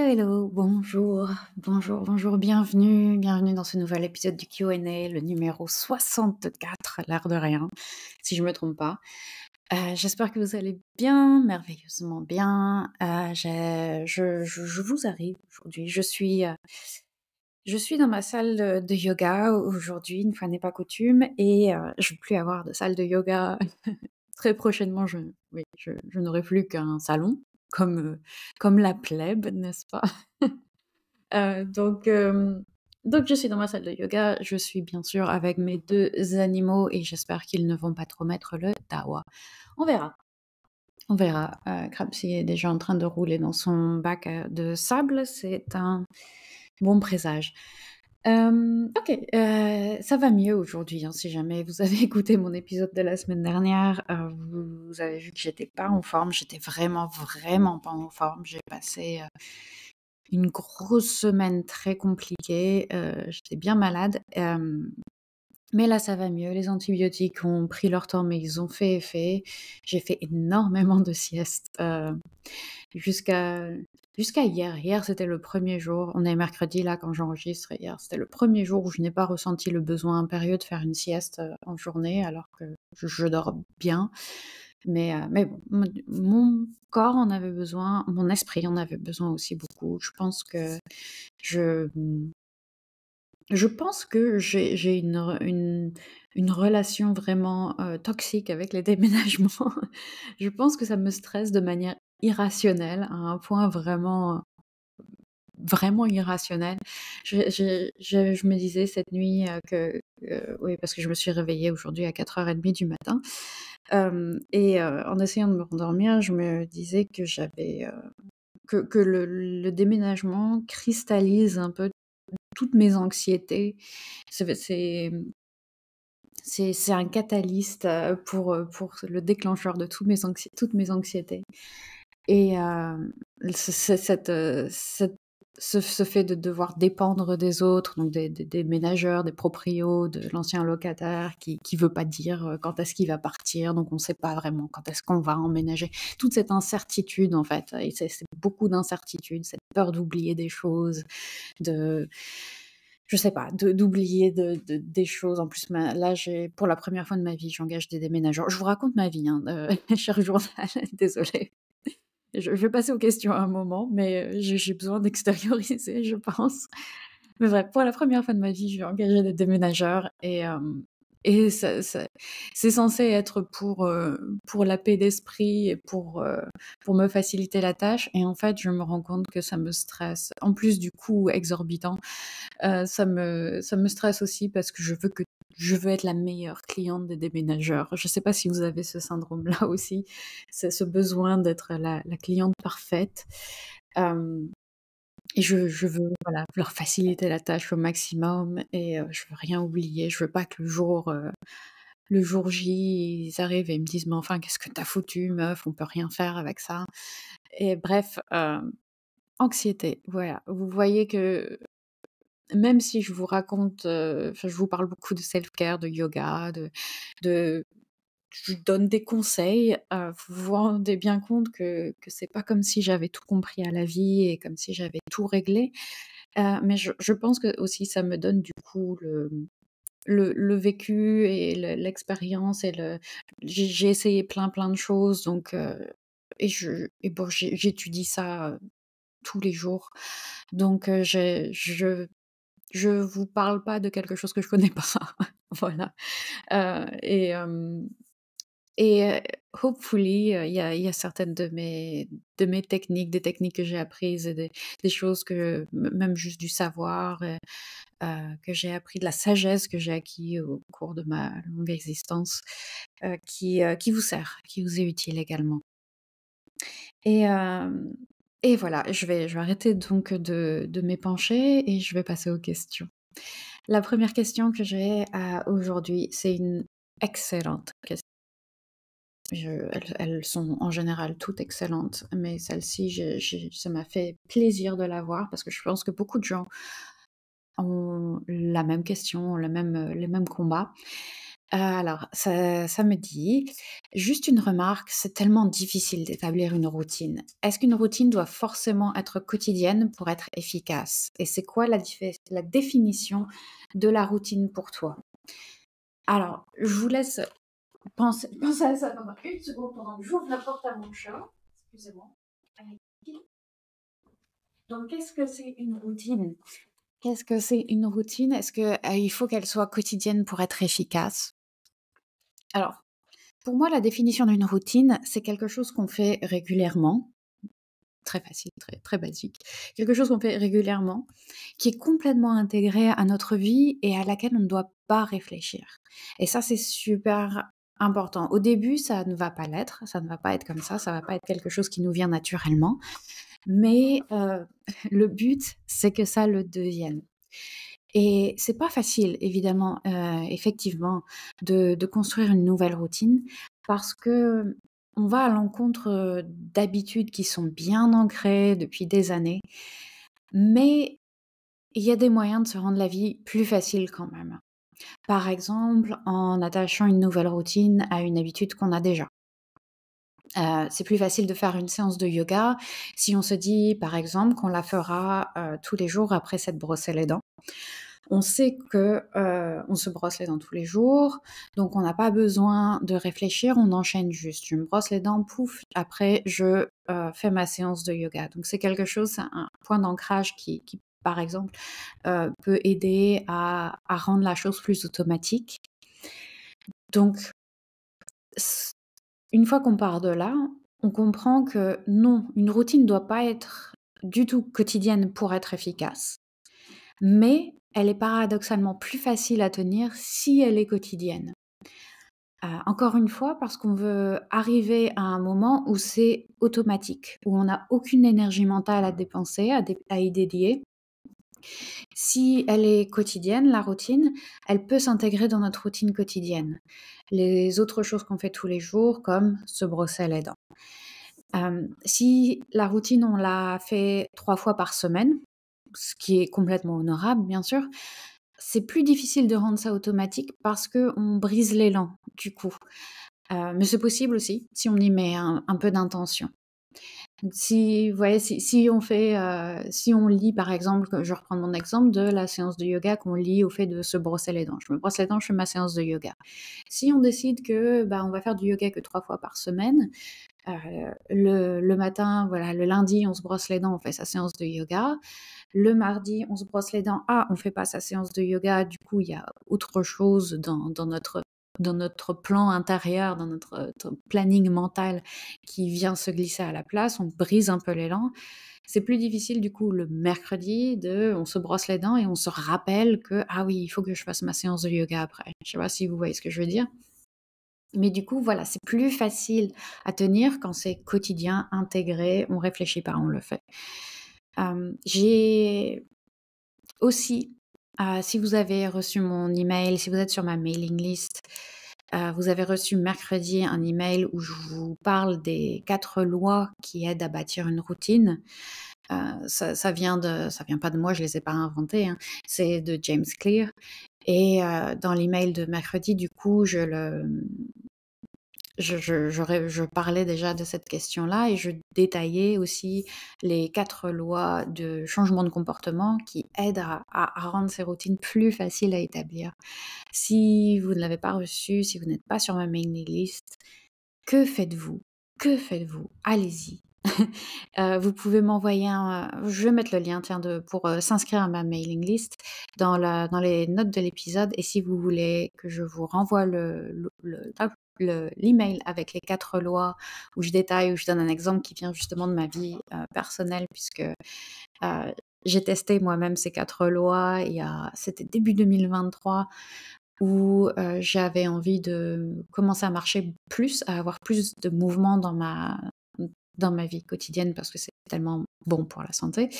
Hello, hello, bonjour, bonjour, bonjour, bienvenue, bienvenue dans ce nouvel épisode du QA, le numéro 64, l'art de rien, si je ne me trompe pas. Euh, j'espère que vous allez bien, merveilleusement bien. Euh, je, vous arrive aujourd'hui. Je suis, euh, je suis dans ma salle de, yoga aujourd'hui, une fois n'est pas coutume, et je ne veux plus avoir de salle de yoga. Très prochainement, je, je n'aurai plus qu'un salon comme, euh, comme la plèbe, n'est-ce pas euh, donc, donc, je suis dans ma salle de yoga. Je suis bien sûr avec mes deux animaux et j'espère qu'ils ne vont pas trop mettre le tawa. On verra. On verra. Euh, est déjà en train de rouler dans son bac euh, de sable. C'est un bon présage ok, ça va mieux aujourd'hui. Hein, si jamais vous avez écouté mon épisode de la semaine dernière, vous, vous, avez vu que j'étais pas en forme. J'étais vraiment, vraiment pas en forme. J'ai passé une grosse semaine très compliquée. j'étais bien malade. mais là, ça va mieux. Les antibiotiques ont pris leur temps, mais ils ont fait effet. J'ai fait énormément de siestes jusqu'à jusqu'à hier. Hier, c'était le premier jour. On est mercredi là quand j'enregistre. Hier, c'était le premier jour où je n'ai pas ressenti le besoin impérieux de faire une sieste euh, en journée alors que je, dors bien. Mais, euh, mais mon, corps en avait besoin, mon esprit en avait besoin aussi beaucoup. Je pense que je, je pense que j'ai une, une, relation vraiment euh, toxique avec les déménagements. je pense que ça me stresse de manière irrationnel, à un point vraiment vraiment irrationnel. Je, me disais cette nuit euh, que, euh, oui, parce que je me suis réveillée aujourd'hui à 4h30 du matin, euh, et en essayant de me rendormir, je me disais que j'avais, que, le, déménagement cristallise un peu toutes mes anxiétés. C'est, c'est, un catalyste pour, pour le déclencheur de toutes mes, toutes mes anxiétés. Et cette, ce, fait de devoir dépendre des autres, donc des, des, des ménageurs, des proprios, de l'ancien locataire qui ne veut pas dire quand est-ce qu'il va partir, donc on ne sait pas vraiment quand est-ce qu'on va emménager. Toute cette incertitude, en fait, et c'est, beaucoup d'incertitude, cette peur d'oublier des choses, de je sais pas, d'oublier de, des choses. En plus, là, j'ai pour la première fois de ma vie, j'engage des déménageurs. Je vous raconte ma vie, hein, cher journal, désolé. Je, vais passer aux questions à un moment, mais euh, j'ai besoin d'extérioriser, je pense. Mais bref, pour la première fois de ma vie, je vais engager des déménageurs et, euh, et ça, c'est censé être pour, euh, pour la paix d'esprit et pour, euh, pour me faciliter la tâche. Et en fait, je me rends compte que ça me stresse. En plus du coût exorbitant, euh, ça, me, ça me stresse aussi parce que je veux que je veux être la meilleure cliente des déménageurs. Je ne sais pas si vous avez ce syndrome-là aussi, c'est ce besoin d'être la, la cliente parfaite. Et je, veux voilà, leur faciliter la tâche au maximum et je je veux rien oublier. Je veux pas que le jour, le jour J, ils arrivent et me disent Mais enfin, qu'est-ce que t'as foutu, meuf On peut rien faire avec ça. Et bref, anxiété. Voilà. Vous voyez que même si je vous raconte, je vous parle beaucoup de self-care, de yoga, de, de je donne des conseils. Euh, vous vous rendez bien compte que ce c'est pas comme si j'avais tout compris à la vie et comme si j'avais tout réglé. Euh, mais je, je, pense que aussi ça me donne du coup le le, le vécu et l'expérience et le j'ai essayé plein plein de choses donc euh, et je et bon j'étudie ça tous les jours donc je, je je vous parle pas de quelque chose que je connais pas voilà et et hopefully, il y, a, certaines de mes, de mes techniques, des techniques que j'ai apprises, et des, choses que, même juste du savoir, que j'ai appris, de la sagesse que j'ai acquis au cours de ma longue existence, qui, qui vous sert, qui vous est utile également. Et, et voilà, je vais, je vais arrêter donc de, de m'épancher et je vais passer aux questions. La première question que j'ai aujourd'hui, c'est une excellente question elles, sont en général toutes excellentes, mais celle-ci, ça m'a fait plaisir de la voir parce que je pense que beaucoup de gens ont la même question, le même, les mêmes combats. Euh, alors, ça, me dit, juste une remarque, c'est tellement difficile d'établir une routine. Est-ce qu'une routine doit forcément être quotidienne pour être efficace Et c'est quoi la, la définition de la routine pour toi Alors, je vous laisse Pense, à ça pendant une seconde, pendant que j'ouvre la porte à mon chat. Excusez-moi. Donc, qu'est-ce que c'est une routine Qu'est-ce que c'est une routine Est-ce qu'il euh, faut qu'elle soit quotidienne pour être efficace Alors, pour moi, la définition d'une routine, c'est quelque chose qu'on fait régulièrement, très facile, très, très basique, quelque chose qu'on fait régulièrement, qui est complètement intégré à notre vie et à laquelle on ne doit pas réfléchir. Et ça, c'est super important. Au début, ça ne va pas l'être, ça ne va pas être comme ça, ça ne va pas être quelque chose qui nous vient naturellement. Mais euh, le but, c'est que ça le devienne. Et c'est pas facile, évidemment, euh, effectivement, de, construire une nouvelle routine parce que on va à l'encontre euh, d'habitudes qui sont bien ancrées depuis des années. Mais il y a des moyens de se rendre la vie plus facile quand même. Par exemple, en attachant une nouvelle routine à une habitude qu'on a déjà. Euh, c'est plus facile de faire une séance de yoga si on se dit, par exemple, qu'on la fera euh, tous les jours après cette brossé les dents. On sait que euh, on se brosse les dents tous les jours, donc on n'a pas besoin de réfléchir, on enchaîne juste. Je me brosse les dents, pouf, après je fais ma séance de yoga. Donc c'est quelque chose, un point d'ancrage qui, qui par exemple, euh, peut aider à, rendre la chose plus automatique. Donc, une fois qu'on part de là, on comprend que non, une routine ne doit pas être du tout quotidienne pour être efficace, mais elle est paradoxalement plus facile à tenir si elle est quotidienne. Euh, encore une fois, parce qu'on veut arriver à un moment où c'est automatique, où on n'a aucune énergie mentale à dépenser, à y dédier, si elle est quotidienne, la routine, elle peut s'intégrer dans notre routine quotidienne. Les autres choses qu'on fait tous les jours, comme se brosser les dents. Euh, si la routine, on l'a fait trois fois par semaine, ce qui est complètement honorable, bien sûr, c'est plus difficile de rendre ça automatique parce qu'on brise l'élan, du coup. Euh, mais c'est possible aussi si on y met un peu d'intention. Si, vous voyez, si, on fait, euh, si on lit par exemple, je reprends mon exemple de la séance de yoga qu'on lit au fait de se brosser les dents. Je me brosse les dents, je fais ma séance de yoga. Si on décide que bah, on va faire du yoga que trois fois par semaine, euh, le, le, matin, voilà, le lundi, on se brosse les dents, on fait sa séance de yoga. Le mardi, on se brosse les dents. Ah, on fait pas sa séance de yoga. Du coup, il y a autre chose dans, dans notre dans notre plan intérieur, dans euh, notre, planning mental qui vient se glisser à la place, on brise un peu l'élan. C'est plus difficile du coup le mercredi de on se brosse les dents et on se rappelle que ah oui, il faut que je fasse ma séance de yoga après. Je sais pas si vous voyez ce que je veux dire. Mais du coup, voilà, c'est plus facile à tenir quand c'est quotidien, intégré, on réfléchit pas, on le fait. Euh, j'ai aussi ah, si vous avez reçu mon email, si vous êtes sur ma mailing list, euh, vous avez reçu mercredi un email où je vous parle des quatre lois qui aident à bâtir une routine. Euh, ça, vient de, ça vient pas de moi, je les ai pas inventées. Hein. C'est de James Clear. Et euh, dans l'email de mercredi, du coup, je le, je, je, parlais déjà de cette question-là et je détaillais aussi les quatre lois de changement de comportement qui aident à, rendre ces routines plus faciles à établir. Si vous ne l'avez pas reçu, si vous n'êtes pas sur ma mailing list, que faites-vous Que faites-vous Allez-y. Euh, vous pouvez m'envoyer un. Je vais mettre le lien de, pour euh, s'inscrire à ma mailing list dans, la, dans les notes de l'épisode. Et si vous voulez que je vous renvoie le, l'email avec les quatre lois où je détaille, où je donne un exemple qui vient justement de ma vie euh, personnelle, puisque euh, j'ai testé moi-même ces quatre lois, c'était début 2023 où euh, j'avais envie de commencer à marcher plus, à avoir plus de mouvement dans ma, dans ma vie quotidienne parce que c'est tellement bon pour la santé,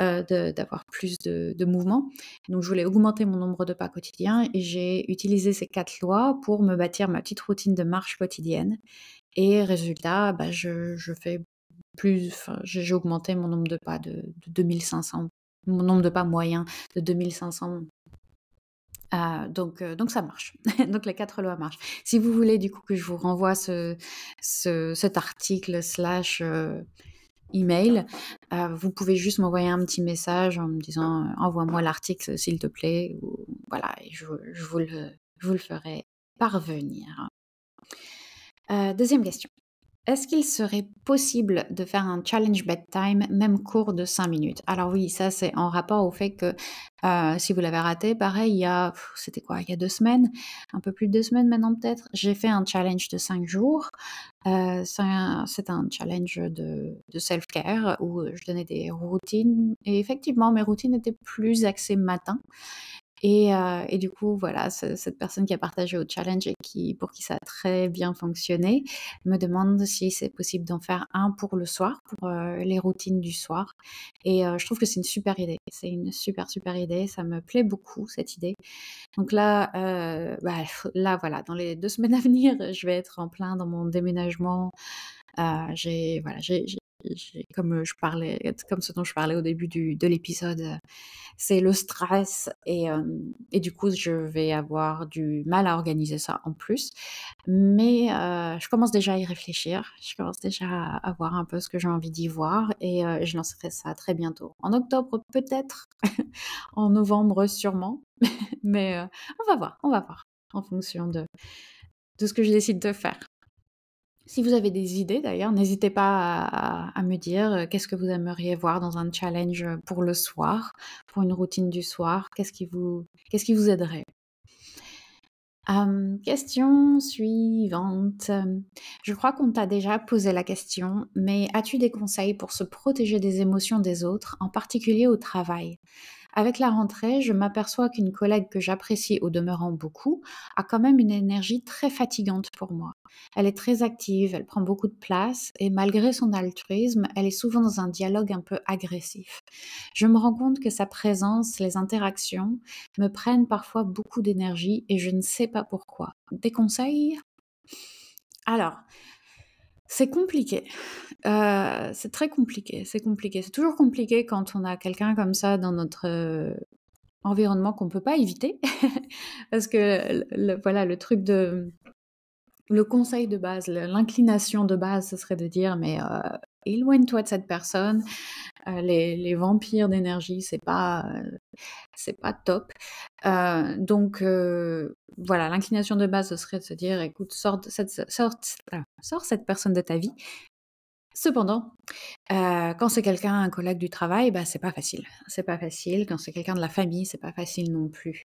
euh, d'avoir plus de, mouvements. mouvement. Donc je voulais augmenter mon nombre de pas quotidiens et j'ai utilisé ces quatre lois pour me bâtir ma petite routine de marche quotidienne. Et résultat, bah, je, fais plus, j'ai augmenté mon nombre de pas de, 2500, mon nombre de pas moyen de 2500 euh, donc, euh, donc ça marche. donc les quatre lois marchent. Si vous voulez du coup que je vous renvoie ce, ce cet article slash email, euh, vous pouvez juste m'envoyer un petit message en me disant euh, envoie-moi l'article s'il te plaît, ou, voilà, je, vous le, vous le ferai parvenir. Euh, deuxième question. Est-ce qu'il serait possible de faire un challenge bedtime, même court de 5 minutes Alors oui, ça c'est en rapport au fait que euh, si vous l'avez raté, pareil, il y a, c'était quoi, il y a deux semaines, un peu plus de deux semaines maintenant peut-être, j'ai fait un challenge de 5 jours. Euh, c'est, un, challenge de, de self-care où je donnais des routines. Et effectivement, mes routines étaient plus axées matin. Euh, et, du coup, voilà, cette personne qui a partagé au challenge et qui, pour qui ça a très bien fonctionné, me demande si c'est possible d'en faire un pour le soir, pour euh, les routines du soir. Et euh, je trouve que c'est une super idée. C'est une super, super idée. Ça me plaît beaucoup, cette idée. Donc là, bah, là, voilà, dans les deux semaines à venir, je vais être en plein dans mon déménagement. j'ai voilà, j'ai comme euh, je parlais, comme ce dont je parlais au début de l'épisode, euh, c'est le stress et, du coup je vais avoir du mal à organiser ça en plus. Mais je commence déjà à y réfléchir, je commence déjà à, voir un peu ce que j'ai envie d'y voir et je lancerai ça très bientôt. En octobre peut-être, en novembre sûrement, mais on va voir, on va voir en fonction de, de ce que je décide de faire. Si vous avez des idées d'ailleurs, n'hésitez pas à, me dire euh, qu'est-ce que vous aimeriez voir dans un challenge pour le soir, pour une routine du soir, qu'est-ce qui vous, qu'est-ce qui vous aiderait. question suivante. Je crois qu'on t'a déjà posé la question, mais as-tu des conseils pour se protéger des émotions des autres, en particulier au travail avec la rentrée, je m'aperçois qu'une collègue que j'apprécie au demeurant beaucoup a quand même une énergie très fatigante pour moi. Elle est très active, elle prend beaucoup de place et malgré son altruisme, elle est souvent dans un dialogue un peu agressif. Je me rends compte que sa présence, les interactions me prennent parfois beaucoup d'énergie et je ne sais pas pourquoi. Des conseils alors, c'est compliqué. Euh, c'est très compliqué. C'est compliqué. C'est toujours compliqué quand on a quelqu'un comme ça dans notre euh, environnement qu'on ne peut pas éviter. Parce que, voilà, le truc de. Le conseil de base, l'inclination de base, ce serait de dire mais euh, éloigne-toi de cette personne. Les, vampires d'énergie, c'est pas, c'est pas top. donc voilà, l'inclination de base, ce serait de se dire écoute, sorte, cette, sorte, Sors cette personne de ta vie. Cependant, euh, quand c'est quelqu'un, un collègue du travail, bah, c'est pas facile. C'est pas facile. Quand c'est quelqu'un de la famille, c'est pas facile non plus.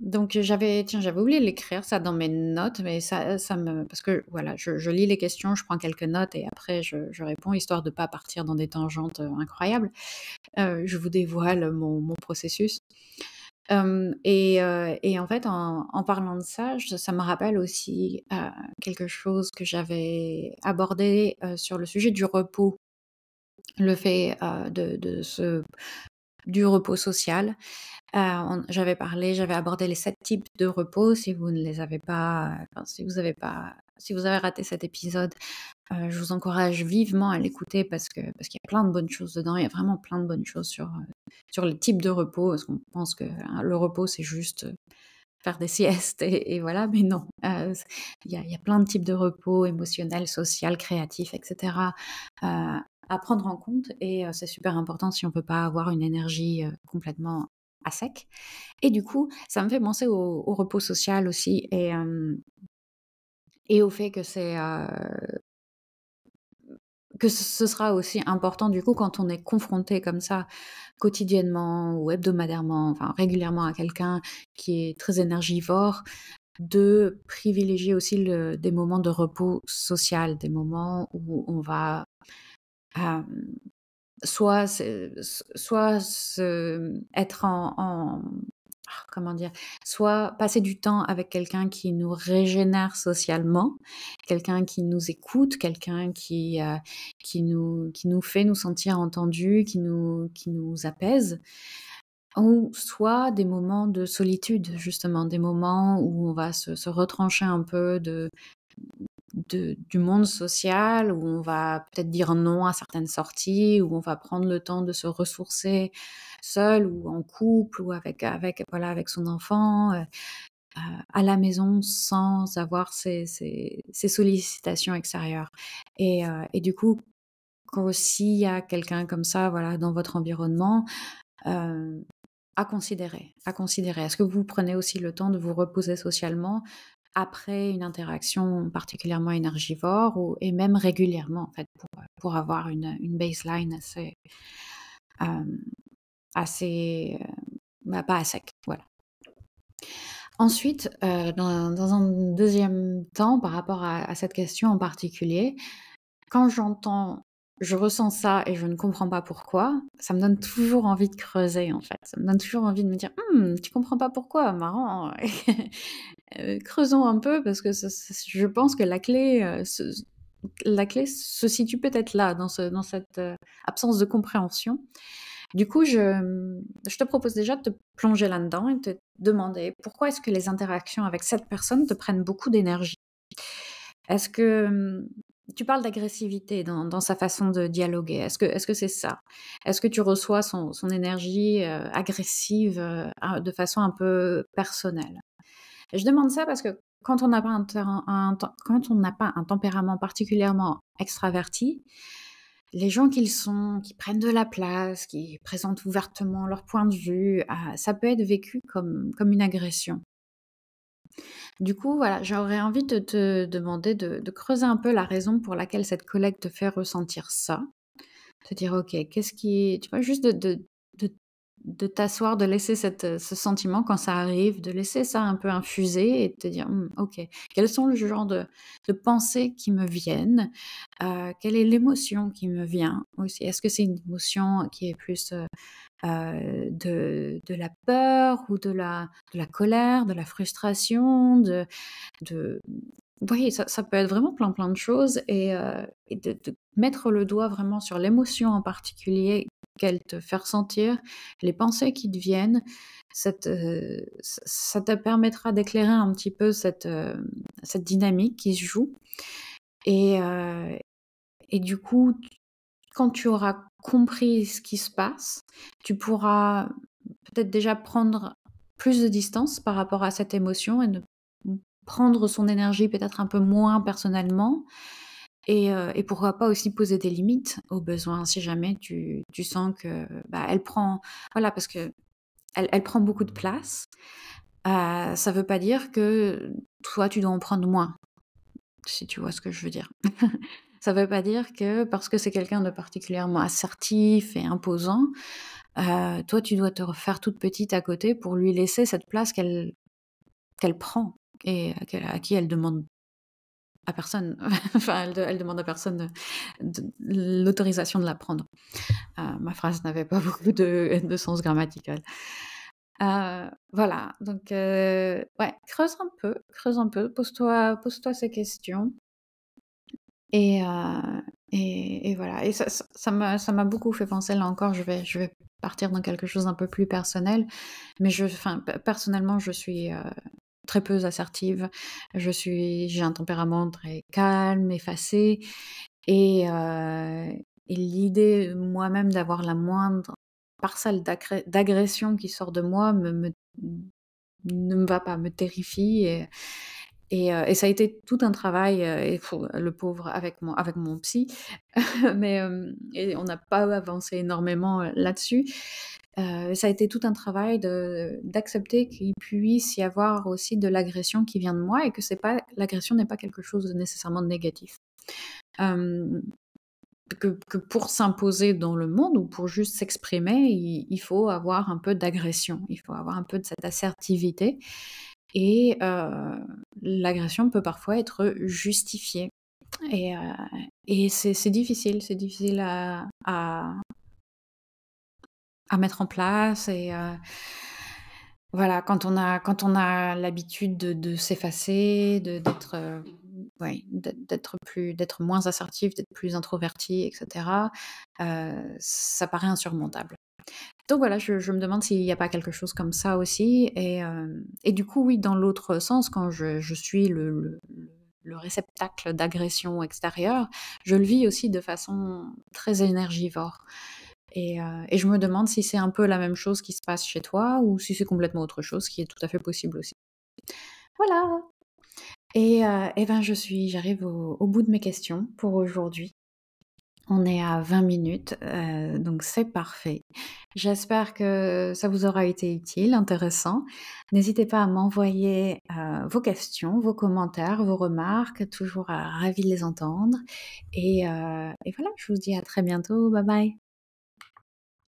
donc j'avais, tiens, j'avais oublié l'écrire ça dans mes notes, mais ça, ça me, parce que voilà, je, lis les questions, je prends quelques notes et après je, réponds histoire de pas partir dans des tangentes euh, incroyables. Euh, je vous dévoile mon processus et, en fait, en, parlant de ça, ça me rappelle aussi quelque chose que j'avais abordé sur le sujet du repos, le fait de, ce, du repos social. j'avais parlé, j'avais abordé les sept types de repos. Si vous ne les avez pas, si vous avez pas, si vous avez raté cet épisode, euh, je vous encourage vivement à l'écouter parce que parce qu'il y a plein de bonnes choses dedans. Il y a vraiment plein de bonnes choses sur euh, sur les types de repos parce qu'on pense que hein, le repos c'est juste euh, faire des siestes et, voilà, mais non. Il y, a, y, a plein de types de repos émotionnel, social, créatif, etc. à prendre en compte et c'est super important si on ne peut pas avoir une énergie complètement à sec. Et du coup, ça me fait penser au, repos social aussi et et au fait que c'est que ce sera aussi important du coup quand on est confronté comme ça quotidiennement ou hebdomadairement, enfin régulièrement à quelqu'un qui est très énergivore, de privilégier aussi des moments de repos social, des moments où on va soit, soit être en, en, comment dire, soit passer du temps avec quelqu'un qui nous régénère socialement, quelqu'un qui nous écoute, quelqu'un qui, euh, qui, nous, qui nous fait nous sentir entendus, qui nous, qui nous apaise ou soit des moments de solitude, justement, des moments où on va se, retrancher un peu de, du monde social, où on va peut-être dire non à certaines sorties, où on va prendre le temps de se ressourcer seul ou en couple ou avec, avec, voilà, avec son enfant, euh, euh, à la maison sans avoir ces, sollicitations extérieures. Et, euh, et du coup, quand s'il y a quelqu'un comme ça voilà, dans votre environnement, à considérer, à considérer. Est-ce que vous prenez aussi le temps de vous reposer socialement après une interaction particulièrement énergivore ou, et même régulièrement en fait pour, pour avoir une, une baseline assez, assez. Euh, bah, pas à sec. Voilà. Ensuite, euh, dans, un deuxième temps, par rapport à, cette question en particulier, quand j'entends je ressens ça et je ne comprends pas pourquoi, ça me donne toujours envie de creuser en fait. Ça me donne toujours envie de me dire hum, tu comprends pas pourquoi, marrant. Euh, creusons un peu parce que je pense que la clé, se, la clé se situe peut-être là, dans, ce, dans cette absence de compréhension. Du coup, je, te propose déjà de te plonger là-dedans et de te demander pourquoi est-ce que les interactions avec cette personne te prennent beaucoup d'énergie Est-ce que tu parles d'agressivité dans, sa façon de dialoguer. Est-ce que c'est ça Est-ce que tu reçois son, énergie euh, agressive euh, de façon un peu personnelle Je demande ça parce que quand on n'a pas quand on n'a pas un tempérament particulièrement extraverti, les gens qu'ils sont, qui prennent de la place, qui présentent ouvertement leur point de vue, ah, ça peut être vécu comme, une agression. Du coup, voilà, j'aurais envie de te demander de, creuser un peu la raison pour laquelle cette collecte te fait ressentir ça. Te dire, ok, qu'est-ce qui. Tu vois, juste de, de t'asseoir, de laisser cette, euh, ce sentiment quand ça arrive, de laisser ça un peu infuser et de te dire, hum, ok, quels sont le genre de, de pensées qui me viennent euh, Quelle est l'émotion qui me vient aussi Est-ce que c'est une émotion qui est plus euh, de, la peur ou de la, la colère, de la frustration, de... de... Oui, ça, peut être vraiment plein plein de choses et, de, de mettre le doigt vraiment sur l'émotion en particulier qu'elle te fait ressentir, les pensées qui te viennent, euh, ça te permettra d'éclairer un petit peu cette, euh, dynamique qui se joue. Et, euh, du coup, quand tu auras compris ce qui se passe, tu pourras peut-être déjà prendre plus de distance par rapport à cette émotion et prendre son énergie peut-être un peu moins personnellement euh, et, pourquoi pas aussi poser des limites aux besoins si jamais tu, sens que bah, elle prend, voilà, parce que elle, prend beaucoup de place. Euh, ça ne veut pas dire que toi tu dois en prendre moins, si tu vois ce que je veux dire. ça ne veut pas dire que parce que c'est quelqu'un de particulièrement assertif et imposant, euh, toi tu dois te refaire toute petite à côté pour lui laisser cette place qu'elle qu'elle prend et à qui elle demande à personne. enfin, elle, elle, demande à personne l'autorisation de la prendre. Euh, ma phrase n'avait pas beaucoup de, de sens grammatical. Euh, voilà, donc euh, ouais, creuse un peu, creuse un peu, pose-toi pose ces questions. Et, et, voilà, et ça, ça, ça m'a beaucoup fait penser, là encore, je vais, je vais partir dans quelque chose un peu plus personnel, mais je, enfin, personnellement, je suis, très peu assertive. Je suis, j'ai un tempérament très calme, effacé, et, euh, l'idée moi-même d'avoir la moindre parcelle d'agression qui sort de moi ne me va pas, me terrifie. Et, euh, ça a été tout un travail, euh, le pauvre avec mon, avec mon psy, mais on n'a pas avancé énormément là-dessus. Euh, ça a été tout un travail d'accepter qu'il puisse y avoir aussi de l'agression qui vient de moi et que c'est pas l'agression n'est pas quelque chose de nécessairement négatif. Euh, que, pour s'imposer dans le monde ou pour juste s'exprimer, il, faut avoir un peu d'agression, il faut avoir un peu de cette assertivité. Et euh, l'agression peut parfois être justifiée. Et, c'est difficile, c'est difficile à, mettre en place. Et euh, voilà, quand on a, quand on a l'habitude de, de s'effacer, d'être euh, ouais, d'être plus, d'être moins assertif, d'être plus introverti, etc. Euh, ça paraît insurmontable. Donc voilà, je, me demande s'il n'y a pas quelque chose comme ça aussi. Et, et du coup, oui, dans l'autre sens, quand je, je suis le, le, le réceptacle d'agression extérieure, je le vis aussi de façon très énergivore. Euh, et, je me demande si c'est un peu la même chose qui se passe chez toi ou si c'est complètement autre chose, qui est tout à fait possible aussi. Voilà. Et, euh, eh ben je suis, j'arrive au, bout de mes questions pour aujourd'hui. On est à 20 minutes, euh, donc c'est parfait. J'espère que ça vous aura été utile, intéressant. N'hésitez pas à m'envoyer euh, vos questions, vos commentaires, vos remarques, toujours ravi de les entendre. Et, et voilà, je vous dis à très bientôt, bye bye.